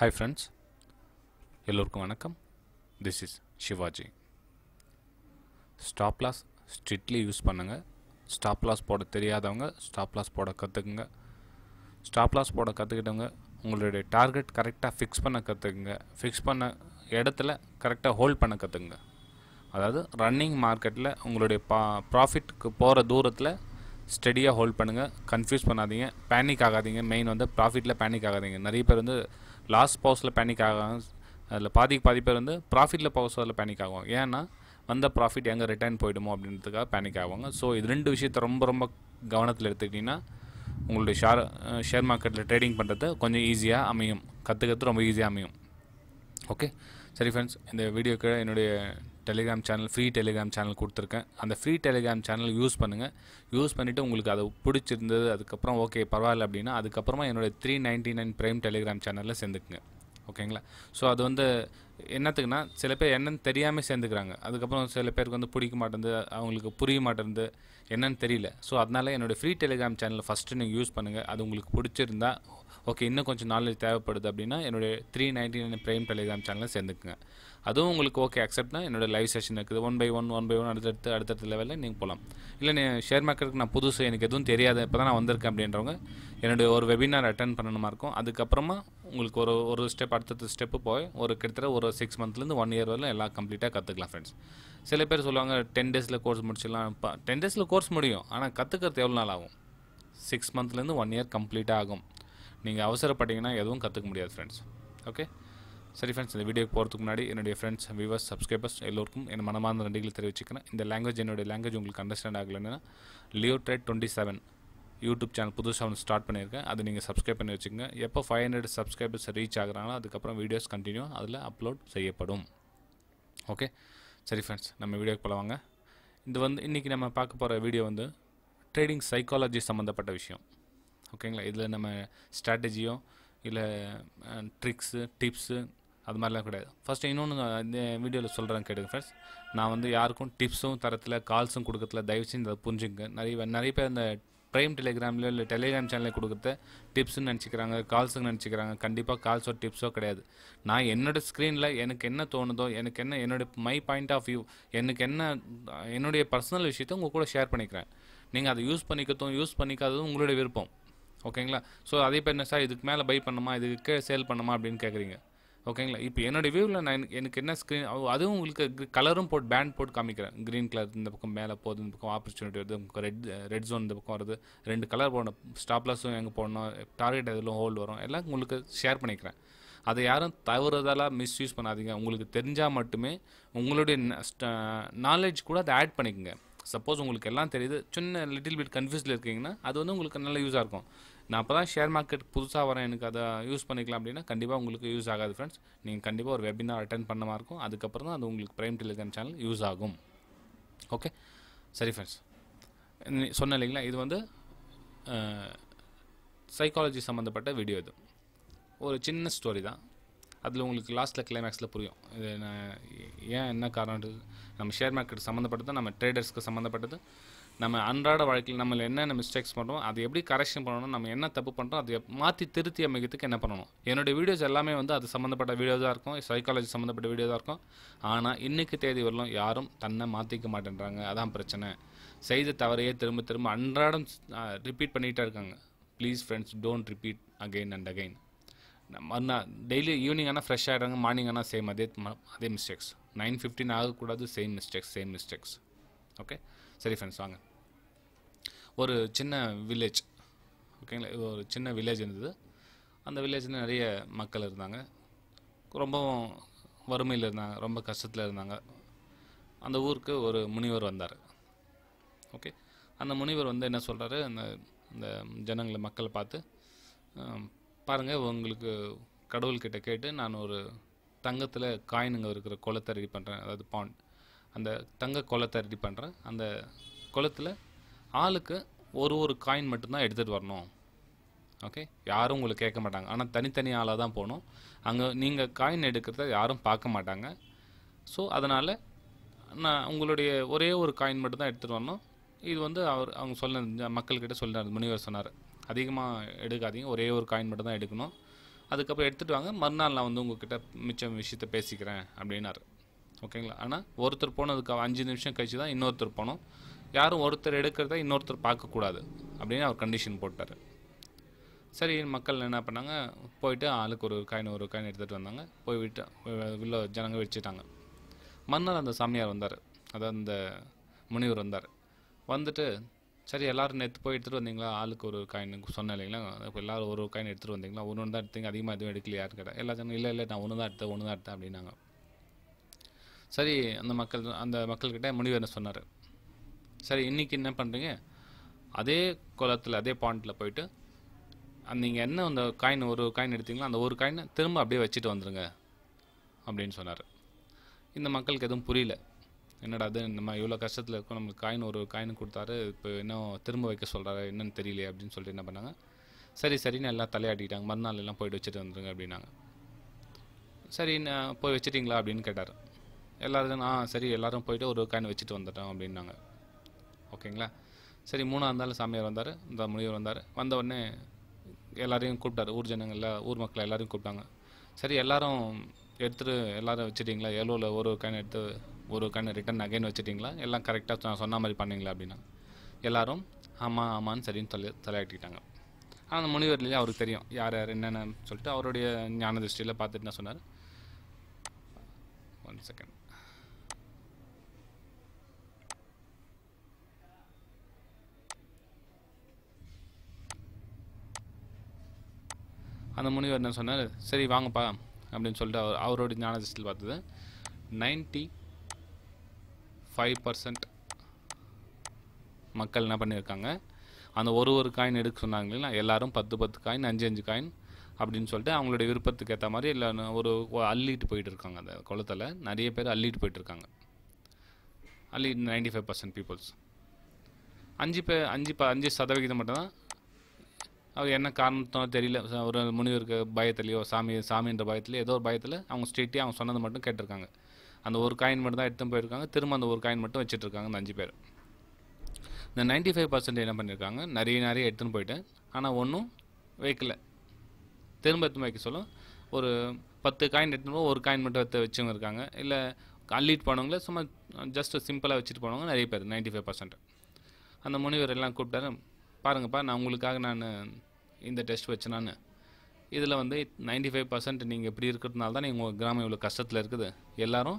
hi friends எல்லோருக்கும் வணக்கம் this is Shivaji stop loss strictly use பண்ணுங்கள் ஸ்டாப்லாஸ் போட தெரியாதவங்க ஸ்டாப்லாஸ் போட கற்றுக்குங்க ஸ்டாப் போட கற்றுக்கிட்டவங்க உங்களுடைய டார்கெட் கரெக்டாக ஃபிக்ஸ் பண்ண கற்றுக்குங்க ஃபிக்ஸ் பண்ண இடத்துல கரெக்டாக ஹோல்ட் பண்ண கற்றுக்குங்க அதாவது ரன்னிங் மார்க்கெட்டில் உங்களுடைய பா ப்ராஃபிட்டுக்கு போகிற தூரத்தில் ஸ்டெடியாக ஹோல்ட் பண்ணுங்கள் கன்ஃபியூஸ் பண்ணாதீங்க பேனிக் ஆகாதீங்க மெயின் வந்து ப்ராஃபிட்டில் பேனிக் ஆகாதீங்க நிறைய பேர் வந்து லாஸ் பவுஸில் பேனிக் ஆகும் அதில் பாதிக்கு பாதி பேர் வந்து ப்ராஃபிட்டில் அதில் பேனிக் ஆகும் ஏன்னா வந்த ப்ராஃபிட் எங்கே ரிட்டர்ன் போயிடுமோ அப்படின்றதுக்காக பேனிக் ஆகுவாங்க ஸோ இது ரெண்டு விஷயத்தை ரொம்ப ரொம்ப கவனத்தில் எடுத்துக்கிட்டிங்கன்னா உங்களுடைய ஷேர் ஷேர் மார்க்கெட்டில் ட்ரேடிங் பண்ணுறது கொஞ்சம் ஈஸியாக அமையும் கற்றுக்கிறது ரொம்ப ஈஸியாக அமையும் ஓகே சரி ஃப்ரெண்ட்ஸ் இந்த வீடியோக்கு என்னுடைய telegram channel free telegram channel கொடுத்துருக்கேன் அந்த ஃப்ரீ டெலிகிராம் சேனல் யூஸ் பண்ணுங்கள் யூஸ் பண்ணிவிட்டு உங்களுக்கு அது பிடிச்சிருந்தது அதுக்கப்புறம் ஓகே பரவாயில்ல அப்படின்னா அதுக்கப்புறமா என்னோடய three ninety nine prime telegram சேனலில் சேர்ந்துக்குங்க ஓகேங்களா ஸோ அது வந்து என்னத்துக்குன்னா சில பேர் என்னன்னு தெரியாமல் சேர்ந்துக்கிறாங்க அதுக்கப்புறம் சில பேருக்கு வந்து பிடிக்க மாட்டேங்குது அவங்களுக்கு புரிய மாட்டேங்குது என்னன்னு தெரியல ஸோ அதனால் என்னோடய ஃப்ரீ டெலிகிராம் சேனலை ஃபஸ்ட்டு நீங்கள் யூஸ் பண்ணுங்கள் அது உங்களுக்கு பிடிச்சிருந்தா ஓகே இன்னும் கொஞ்சம் நாலேஜ் தேவைப்படுது அப்படின்னா என்னுடைய three ninety nine prime telegram சேனலில் சேர்ந்துக்குங்க அதுவும் உங்களுக்கு ஓகே அக்செப்ட்னா என்னோடய லைவ் செஷன் இருக்குது one by one one by one அடுத்தடுத்து அடுத்தடுத்த லெவலில் நீங்கள் போகலாம் இல்லை நீ ஷேர் மார்க்கெட்டுக்கு நான் புதுசு எனக்கு எதுவும் தெரியாது இப்போ தான் நான் வந்திருக்கேன் அப்படின்றவங்க என்னுடைய ஒரு வெபினார் அட்டன் பண்ணணுமா இருக்கும் அதுக்கப்புறமா உங்களுக்கு ஒரு ஒரு ஸ்டெப் அடுத்தடுத்த ஸ்டெப்பு போய் ஒரு கிட்டத்தட்ட ஒரு சிக்ஸ் மந்த்லேருந்து ஒன் இயர் வரலாம் எல்லாம் கம்ப்ளீட்டாக கற்றுக்கலாம் ஃப்ரெண்ட்ஸ் சில பேர் சொல்லுவாங்க டென் டேஸில் கோர்ஸ் முடிச்சிடலாம் இப்போ டென் டேஸில் கோர்ஸ் முடியும் ஆனால் கற்றுக்கிறது எவ்வளோ நாள் ஆகும் சிக்ஸ் மந்த்லேருந்து ஒன் இயர் கம்ப்ளீட்டாக ஆகும் நீங்கள் அவசரப்பட்டீங்கன்னா எதுவும் கற்றுக்க முடியாது ஃப்ரெண்ட்ஸ் ஓகே சரி ஃப்ரெண்ட்ஸ் இந்த வீடியோக்கு போகிறதுக்கு முன்னாடி என்னுடைய ஃப்ரெண்ட்ஸ் வியூவர்ஸ் சப்ஸ்கிரைபர்ஸ் எல்லோருக்கும் என் மனமார்ந்த நன்றிகளை தெரிவிச்சுக்கிறேன் இந்த லாங்குவேஜ் என்னுடைய லாங்குவேஜ் உங்களுக்கு அண்டர்ஸ்டாண்ட் ஆகலைன்னா Leo trade twenty seven YouTube channel புதுசாக ஒன்று ஸ்டார்ட் பண்ணியிருக்கேன் அதை நீங்கள் சப்ஸ்கிரைப் பண்ணி வச்சுக்கோங்க எப்போ ஃபைவ் ஹண்ட்ரட் சப்ஸ்கிரைபர்ஸ் ரீச் ஆகிறாங்களோ அதுக்கப்புறம் வீடியோஸ் கண்டினியூ அதில் அப்லோட் செய்யப்படும் ஓகே சரி ஃப்ரெண்ட்ஸ் நம்ம வீடியோக்கு போலவாங்க இது வந்து இன்றைக்கி நம்ம பார்க்க போகிற வீடியோ வந்து ட்ரேடிங் சைக்காலஜி சம்மந்தப்பட்ட விஷயம் ஓகேங்களா இதில் நம்ம ஸ்ட்ராட்டஜியோ இல்லை ட்ரிக்ஸு டிப்ஸு அது மாதிரிலாம் கிடையாது ஃபஸ்ட்டு இன்னொன்று இந்த வீடியோவில் சொல்கிறேன் கேட்டுங்க ஃப்ரெண்ட்ஸ் நான் வந்து யாருக்கும் டிப்ஸும் தரத்தில் கால்ஸும் கொடுக்கறதுல தயவு செஞ்சு அதை புரிஞ்சுங்க நிறைய நிறைய பேர் அந்த ப்ரைம் டெலிகிராமில் இல்லை டெலிகிராம் சேனலில் கொடுக்குறத டிப்ஸுன்னு நினச்சிக்கிறாங்க கால்ஸுன்னு நினச்சிக்கிறாங்க கண்டிப்பாக கால்ஸோ டிப்ஸோ கிடையாது நான் என்னோடய ஸ்க்ரீனில் எனக்கு என்ன தோணுதோ எனக்கு என்ன என்னுடைய மை பாயிண்ட் ஆஃப் வியூ எனக்கு என்ன என்னுடைய பர்சனல் விஷயத்த உங்கள் கூட ஷேர் பண்ணிக்கிறேன் நீங்கள் அதை யூஸ் பண்ணிக்கிறதும் யூஸ் பண்ணிக்காததும் உங்களுடைய விருப்பம் ஓகேங்களா ஸோ அதே பேர் என்ன சார் இதுக்கு மேலே பை பண்ணுமா இதுக்கு சேல் பண்ணுமா அப்படின்னு கேட்குறீங்க ஓகேங்களா இப்போ என்னோடய வியூவில் நான் எனக்கு என்ன ஸ்க்ரீன் அதுவும் உங்களுக்கு கலரும் போட்டு பேண்ட் போட்டு காமிக்கிறேன் க்ரீன் கலர் இந்த பக்கம் மேலே போகுது இந்த பக்கம் ஆப்பர்ச்சுனிட்டி வருது ரெட் ரெட் ஜோன் இந்த பக்கம் வருது ரெண்டு கலர் போடணும் ஸ்டாப்லாஸும் எங்கே போடணும் டார்கெட் எதுவும் ஹோல்டு வரும் எல்லாம் உங்களுக்கு ஷேர் பண்ணிக்கிறேன் அதை யாரும் தவறுதலாக மிஸ்யூஸ் பண்ணாதீங்க உங்களுக்கு தெரிஞ்சால் மட்டுமே உங்களுடைய நாலேஜ் கூட அதை ஆட் பண்ணிக்கோங்க சப்போஸ் உங்களுக்கு எல்லாம் தெரியுது சின்ன லிட்டில் பிட் கன்ஃபியூஸில் இருக்கீங்கன்னா அது வந்து உங்களுக்கு நல்ல யூஸாக இருக்கும் நான் அப்போ தான் ஷேர் மார்க்கெட் புதுசாக வரேன் எனக்கு அதை யூஸ் பண்ணிக்கலாம் அப்படின்னா கண்டிப்பாக உங்களுக்கு யூஸ் ஆகாது ஃப்ரெண்ட்ஸ் நீங்கள் கண்டிப்பாக ஒரு வெபினார் அட்டன் பண்ண மாதிரி இருக்கும் அதுக்கப்புறம் தான் அது உங்களுக்கு ப்ரைம் டெலிகிராம் சேனல் யூஸ் ஆகும் ஓகே சரி ஃப்ரெண்ட்ஸ் சொன்ன இல்லைங்களா இது வந்து சைக்காலஜி சம்மந்தப்பட்ட வீடியோ இது ஒரு சின்ன ஸ்டோரி தான் அதில் உங்களுக்கு லாஸ்ட்டில் கிளைமேக்ஸில் புரியும் இது நான் ஏன் என்ன காரணம் நம்ம ஷேர் மார்க்கெட் சம்மந்தப்பட்டது நம்ம ட்ரேடர்ஸ்க்கு சம்மந்தப்பட்டது நம்ம அன்றாட வாழ்க்கையில் நம்மளை என்னென்ன மிஸ்டேக்ஸ் பண்ணுறோம் அதை எப்படி கரெக்ஷன் பண்ணணும் நம்ம என்ன தப்பு பண்ணுறோம் அதை மாற்றி திருத்தி அமைக்கிறதுக்கு என்ன பண்ணணும் என்னுடைய வீடியோஸ் எல்லாமே வந்து அது சம்மந்தப்பட்ட வீடியோ தான் இருக்கும் சைக்காலஜி சம்மந்தப்பட்ட வீடியோ தான் இருக்கும் ஆனால் இன்றைக்கு தேதி வரலும் யாரும் தன்னை மாற்றிக்க மாட்டேன்றாங்க அதான் பிரச்சனை செய்த தவறையே திரும்ப திரும்ப அன்றாடம் ரிப்பீட் பண்ணிகிட்டே இருக்காங்க please friends don't repeat again and again மறுநாள் டெய்லி ஈவினிங் ஆனால் ஃப்ரெஷ் ஆகிடுறாங்க மார்னிங் ஆனால் சேம் அதே அதே மிஸ்டேக்ஸ் நைன் ஃபிஃப்டின் ஆகக்கூடாது same mistakes same mistakes okay சரி ஃப்ரெண்ட்ஸ் வாங்க ஒரு சின்ன வில்லேஜ் ஓகேங்களா ஒரு சின்ன வில்லேஜ் இருந்தது அந்த வில்லேஜில் நிறைய மக்கள் இருந்தாங்க ரொம்பவும் வறுமையில் இருந்தாங்க ரொம்ப கஷ்டத்தில் இருந்தாங்க அந்த ஊருக்கு ஒரு முனிவர் வந்தார் ஓகே அந்த முனிவர் வந்து என்ன சொல்கிறாரு அந்த இந்த ஜனங்களை மக்களை பார்த்து பாருங்கள் உங்களுக்கு கடவுள்கிட்ட கேட்டு நான் ஒரு தங்கத்தில் காயினுங்க இருக்கிற குளத்தை ரெடி பண்ணுறேன் அதாவது பாண்ட் அந்த தங்க குளத்தை ரெடி பண்ணுறேன் அந்த குளத்தில் ஆளுக்கு ஒரு ஒரு காயின் மட்டும்தான் எடுத்துகிட்டு வரணும் ஓகே யாரும் உங்களை கேட்க மாட்டாங்க ஆனால் தனித்தனி ஆளாக தான் போகணும் அங்கே நீங்கள் காயின் எடுக்கிறத யாரும் பார்க்க மாட்டாங்க ஸோ அதனால் நான் உங்களுடைய ஒரே ஒரு காயின் மட்டும்தான் எடுத்துகிட்டு வரணும் இது வந்து அவர் அவங்க சொல்ல மக்கள்கிட்ட சொல்லினார் முனிவர் சொன்னார் அதிகமாக எடுக்காதீங்க ஒரே ஒரு காயின் மட்டும் தான் எடுக்கணும் அதுக்கப்புறம் எடுத்துகிட்டு வாங்க மறுநாள் நான் வந்து உங்ககிட்ட மிச்சம் விஷயத்த பேசிக்கிறேன் அப்படின்னாரு ஓகேங்களா ஆனால் ஒருத்தர் போனதுக்கு அஞ்சு நிமிஷம் கழிச்சு தான் இன்னொருத்தர் போனோம் யாரும் ஒருத்தர் எடுக்கிறத இன்னொருத்தர் பார்க்கக்கூடாது அப்படின்னு அவர் கண்டிஷன் போட்டார் சரி மக்கள் என்ன பண்ணாங்க போயிட்டு ஆளுக்கு ஒரு காயின் ஒரு காயின் எடுத்துகிட்டு வந்தாங்க போய் விட்டு உள்ள ஜனங்க வச்சுட்டாங்க மறுநாள் அந்த சாமியார் வந்தார் அதாவது அந்த முனிவர் வந்தார் வந்துட்டு சரி எல்லோரும் நேற்று போய் எடுத்துகிட்டு வந்தீங்களா ஆளுக்கு ஒரு காயின் சொன்னேன் இல்லைங்களா எல்லோரும் ஒரு காயின் எடுத்துகிட்டு வந்தீங்களா ஒன்று ஒன்று தான் எடுத்தீங்க அதிகமாக எதுவும் எடுக்கலையா கேட்டேன் எல்லா ஜனம் இல்லை இல்லை நான் ஒன்று தான் எடுத்தேன் ஒன்று தான் எடுத்தேன் அப்படின்னாங்க சரி அந்த மக்கள் அந்த மக்கள்கிட்ட முனிவரன் சொன்னார் சரி இன்றைக்கி என்ன பண்ணுறீங்க அதே குளத்தில் அதே பாயிண்டில் போயிட்டு நீங்கள் என்ன அந்த காயின் ஒரு காயின் எடுத்தீங்களோ அந்த ஒரு காயினை திரும்ப அப்படியே வச்சுட்டு வந்துடுங்க அப்படின்னு சொன்னார் இந்த மக்களுக்கு எதுவும் புரியல என்னடா அது நம்ம இவ்வளோ கஷ்டத்தில் இருக்கோம் நம்மளுக்கு காயின் ஒரு காயின் கொடுத்தாரு இப்போ இன்னும் திரும்ப வைக்க சொல்கிறாரு என்னன்னு தெரியல அப்படின்னு சொல்லிட்டு என்ன பண்ணாங்க சரி சரின்னு எல்லாம் தலையாட்டிட்டாங்க மறுநாள் எல்லாம் போயிட்டு வச்சுட்டு வந்துருங்க அப்படின்னாங்க சரி நான் போய் வச்சிட்டிங்களா அப்படின்னு கேட்டார் எல்லாருக்கும் ஆ சரி எல்லோரும் போயிட்டு ஒரு காயின் வச்சுட்டு வந்துட்டோம் அப்படின்னாங்க ஓகேங்களா சரி மூணாக இருந்தாலும் சாமியார் வந்தார் இந்த முனிவர் வந்தார் வந்த உடனே எல்லாரையும் கூப்பிட்டாரு ஊர் ஜனங்களில் ஊர் மக்களை எல்லாரையும் கூப்பிட்டாங்க சரி எல்லாரும் எடுத்துகிட்டு எல்லாரும் வச்சுட்டிங்களா எவ்வளோவில் ஒரு ஒரு காயின் எடுத்து ஒரு கண்ணு ரிட்டன் அகைன் வச்சுட்டிங்களா எல்லாம் கரெக்டாக நான் சொன்ன மாதிரி பண்ணிங்களா அப்படின்னா எல்லோரும் ஆமாம் ஆமான்னு சரின்னு தொலை தலையாட்டிட்டாங்க ஆனால் அந்த முனிவர்லேயே அவருக்கு தெரியும் யார் யார் என்னென்னு சொல்லிட்டு அவருடைய ஞான திருஷ்டியில் பார்த்துட்டு என்ன சொன்னார் ஒன் செகண்ட் அந்த முனிவர் என்ன சொன்னார் சரி வாங்கப்பா அப்படின்னு சொல்லிட்டு அவர் அவரோட ஞான திருஷ்டியில் பார்த்தது நைன்ட்டி ஃபைவ் பர்சன்ட் மக்கள் என்ன பண்ணியிருக்காங்க அந்த ஒரு ஒரு காயின் எடுக்க சொன்னாங்க இல்லைன்னா எல்லோரும் பத்து பத்து காயின் அஞ்சு அஞ்சு காயின் அப்படின்னு சொல்லிட்டு அவங்களுடைய விருப்பத்துக்கு ஏற்ற மாதிரி இல்லை ஒரு அள்ளிட்டு போயிட்டு இருக்காங்க அந்த குளத்தில் நிறைய பேர் அள்ளிட்டு போயிட்டுருக்காங்க அள்ளி நைன்டி ஃபைவ் பர்சன்ட் பீப்புள்ஸ் அஞ்சு பே அஞ்சு ப அஞ்சு சதவிகிதம் மட்டும்தான் அவர் என்ன காரணத்தோ தெரியல ஒரு முனிவருக்கு பயத்துலேயோ சாமி சாமின்ற பயத்துலையோ ஏதோ ஒரு பயத்தில் அவங்க ஸ்ட்ரீட்டே அவங்க சொன்னது மட்டும் கேட்டிருக்காங்க அந்த ஒரு காயின் மட்டும் தான் எடுத்து போயிருக்காங்க திரும்ப அந்த ஒரு காயின் மட்டும் வச்சுட்டு இருக்காங்க அந்த அஞ்சு பேர் இந்த நைன்டி ஃபைவ் பர்சன்ட் என்ன பண்ணியிருக்காங்க நிறைய நிறைய எடுத்துன்னு போயிட்டு ஆனால் ஒன்றும் வைக்கல திரும்ப எடுத்துன்னு வைக்க சொல்லும் ஒரு பத்து காயின் எடுத்துன்னு ஒரு காயின் மட்டும் எடுத்து வச்சவங்க இருக்காங்க இல்லை அள்ளிட்டு போனவங்களே சும்மா ஜஸ்ட் சிம்பிளாக வச்சுட்டு போனவங்க நிறைய பேர் நைன்டி ஃபைவ் பர்சன்ட் அந்த முனிவர் எல்லாம் கூப்பிட்டாரு பாருங்கப்பா நான் உங்களுக்காக நான் இந்த டெஸ்ட் வச்சு நான் இதில் வந்து நைன்டி ஃபைவ் பர்சன்ட் நீங்கள் இப்படி இருக்கிறதுனால தான் நீங்கள் உங்கள் கிராமம் இவ்வளோ கஷ்டத்தில் இருக்குது எல்லோரும்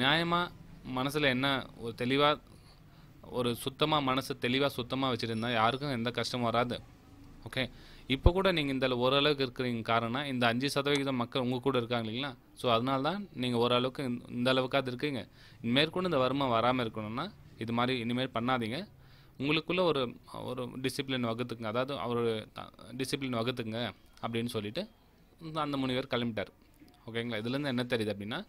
நியாயமாக மனசில் என்ன ஒரு தெளிவாக ஒரு சுத்தமாக மனசு தெளிவாக சுத்தமாக வச்சுருந்தா யாருக்கும் எந்த கஷ்டமும் வராது ஓகே இப்போ கூட நீங்கள் இந்த ஓரளவுக்கு இருக்கிறீங்க காரணம் இந்த அஞ்சு சதவிகிதம் மக்கள் உங்கள் கூட இருக்காங்க இல்லைங்களா ஸோ அதனால தான் நீங்கள் ஓரளவுக்கு இந்த அளவுக்காக இருக்கீங்க மேற்கொண்டு இந்த வருமா வராமல் இருக்கணும்னா இது மாதிரி இனிமேல் பண்ணாதீங்க உங்களுக்குள்ளே ஒரு ஒரு டிசிப்ளின் வகுத்துக்குங்க அதாவது அவர் டிசிப்ளின் வகுத்துக்குங்க அப்படின்னு சொல்லிட்டு அந்த முனிவர் கிளம்பிட்டார் ஓகேங்களா இதுலேருந்து என்ன தெரியுது அப்படின்னா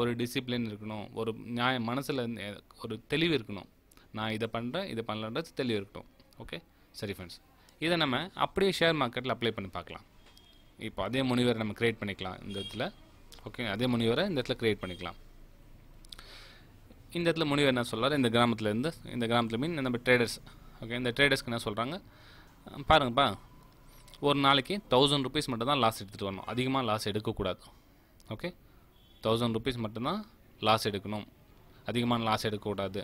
ஒரு டிசிப்ளின் இருக்கணும் ஒரு நியாய மனசில் ஒரு தெளிவு இருக்கணும் நான் இதை பண்ணுறேன் இதை பண்ணலன்றது தெளிவு இருக்கட்டும் ஓகே சரி ஃப்ரெண்ட்ஸ் இதை நம்ம அப்படியே ஷேர் மார்க்கெட்டில் அப்ளை பண்ணி பார்க்கலாம் இப்போ அதே முனிவரை நம்ம க்ரியேட் பண்ணிக்கலாம் இந்த இடத்துல ஓகே அதே முனிவரை இந்த இடத்துல க்ரியேட் பண்ணிக்கலாம் இந்த இடத்துல முனிவர் என்ன சொல்கிறார் இந்த கிராமத்தில் இருந்து இந்த கிராமத்தில் மீன் நம்ம ட்ரேடர்ஸ் ஓகே இந்த ட்ரேடர்ஸ்க்கு என்ன சொல்கிறாங்க பாருங்கப்பா ஒரு நாளைக்கு தௌசண்ட் ருபீஸ் மட்டும்தான் லாஸ் எடுத்துகிட்டு வரணும் அதிகமாக லாஸ் எடுக்கக்கூடாது ஓகே தௌசண்ட் ருபீஸ் மட்டும்தான் லாஸ் எடுக்கணும் அதிகமான லாஸ் எடுக்கக்கூடாது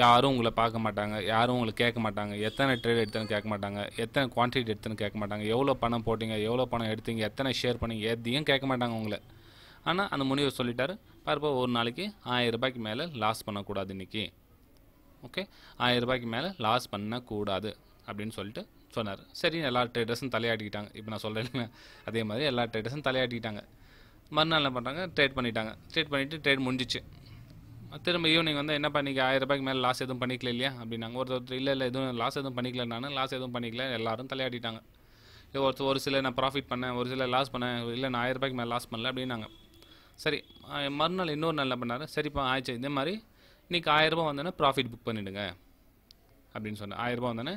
யாரும் உங்களை பார்க்க மாட்டாங்க யாரும் உங்களை கேட்க மாட்டாங்க எத்தனை ட்ரேட் எடுத்தேன்னு கேட்க மாட்டாங்க எத்தனை குவான்டிட்டி எடுத்தேன்னு கேட்க மாட்டாங்க எவ்வளோ பணம் போட்டிங்க எவ்வளோ பணம் எடுத்தீங்க எத்தனை ஷேர் பண்ணிங்க எதையும் கேட்க மாட்டாங்க உங்களை ஆனால் அந்த முனிவர் சொல்லிட்டார் பார்ப்போம் ஒரு நாளைக்கு ஆயிரம் ரூபாய்க்கு மேலே லாஸ் பண்ணக்கூடாது இன்றைக்கி ஓகே ஆயிரம் ரூபாய்க்கு மேலே லாஸ் பண்ணக்கூடாது அப்படின்னு சொல்லிட்டு சொன்னார் சரி எல்லா ட்ரேடர்ஸும் தலையாட்டிக்கிட்டாங்க இப்போ நான் சொல்கிறேன் அதே மாதிரி எல்லா ட்ரேடர்ஸும் தலையாட்டிக்கிட்டாங்க மறுநாள் என்ன பண்ணுறாங்க ட்ரேட் பண்ணிட்டாங்க ட்ரேட் பண்ணிவிட்டு ட்ரேட் முடிஞ்சிச்சு திரும்ப ஈவினிங் வந்து என்ன பண்ணிக்க ஆயிரம் ரூபாய்க்கு மேலே லாஸ் எதுவும் பண்ணிக்கல இல்லையா அப்படின்னாங்க ஒருத்தர் இல்லை இல்லை எதுவும் லாஸ் எதுவும் பண்ணிக்கல நான் லாஸ் எதுவும் பண்ணிக்கல எல்லாரும் தலையாடிட்டாங்க ஒருத்தர் ஒரு சில நான் ப்ராஃபிட் பண்ணேன் ஒரு சில லாஸ் பண்ணேன் இல்லை நான் ஆயிரம் ரூபாய்க்கு மேலே லாஸ் பண்ணல அப்படின்னாங்க சரி மறுநாள் இன்னொரு நாள் பண்ணார் சரிப்பா ஆயிடுச்சு இதே மாதிரி இன்றைக்கி ஆயிரரூபா வந்தோன்னே ப்ராஃபிட் புக் பண்ணிவிடுங்க அப்படின்னு சொன்னேன் ஆயிரரூபா வந்தோன்னே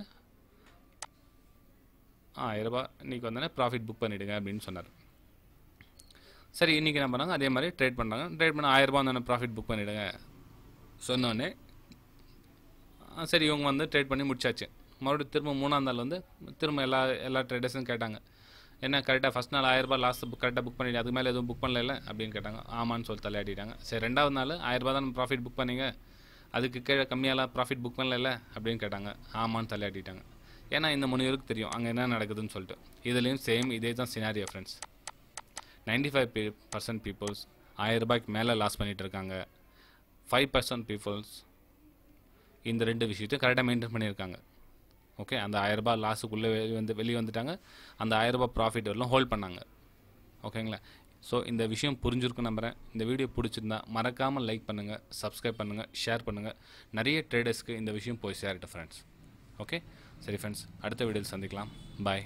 ஆயிரரூபா இன்றைக்கி வந்தோடனே ப்ராஃபிட் புக் பண்ணிவிடுங்க அப்படின்னு சொன்னார் சரி இன்றைக்கி என்ன பண்ணாங்க அதே மாதிரி ட்ரேட் பண்ணுறாங்க ட்ரேட் பண்ண ஆயிரரூபா வந்தோடனே ப்ராஃபிட் புக் பண்ணிவிடுங்க சொன்னோடனே சரி இவங்க வந்து ட்ரேட் பண்ணி முடிச்சாச்சு மறுபடியும் திரும்ப மூணாம் நாள் வந்து திரும்ப எல்லா எல்லா ட்ரேடர்ஸும் கேட்டாங்க என்ன கரெக்டாக ஃபஸ்ட் நாள் ஆயிரரூபா லாஸ்ட் புக் கரெக்டாக புக் பண்ணிவிட்டு அதுக்கு மேலே எதுவும் புக் பண்ணல அப்படின்னு கேட்டாங்க ஆமான்னு சொல்லி தலையாடிட்டாங்க சரி ரெண்டாவது நாள் ஆயிரரூபா தான் ப்ராஃபிட் புக் பண்ணிங்க அதுக்கு கீழே கம்மியாலாம் ப்ராஃபிட் புக் பண்ணல அப்படின்னு கேட்டாங்க ஆமான்னு தலையாட்டிட்டாங்க ஏன்னா இந்த மூணு பேருக்கு தெரியும் அங்கே என்ன நடக்குதுன்னு சொல்லிட்டு இதுலேயும் சேம் இதே தான் சினாரியோ ஃப்ரெண்ட்ஸ் நைன்டி ஃபைவ் பீ பர்சன்ட் பீப்புள்ஸ் ஆயிரம் ரூபாய்க்கு மேலே லாஸ் பண்ணிகிட்டு இருக்காங்க ஃபைவ் பர்சன்ட் பீப்புள்ஸ் இந்த ரெண்டு விஷயத்தையும் கரெக்டாக மெயின்டைன் பண்ணியிருக்காங்க ஓகே அந்த ஆயிரரூபா லாஸுக்குள்ளே வெளியே வந்து வெளியே வந்துட்டாங்க அந்த ஆயிரரூபா ப்ராஃபிட் வரலாம் ஹோல்ட் பண்ணாங்க ஓகேங்களா ஸோ இந்த விஷயம் புரிஞ்சிருக்கும் நம்புகிறேன் இந்த வீடியோ பிடிச்சிருந்தா மறக்காமல் லைக் பண்ணுங்கள் சப்ஸ்கிரைப் பண்ணுங்கள் ஷேர் பண்ணுங்கள் நிறைய ட்ரேடர்ஸ்க்கு இந்த விஷயம் போய் சேரட்டும் ஃப்ரெண்ட்ஸ் ஓகே சரி ஃப்ரெண்ட்ஸ் அடுத்த வீடியோவில் சந்திக்கலாம் பாய்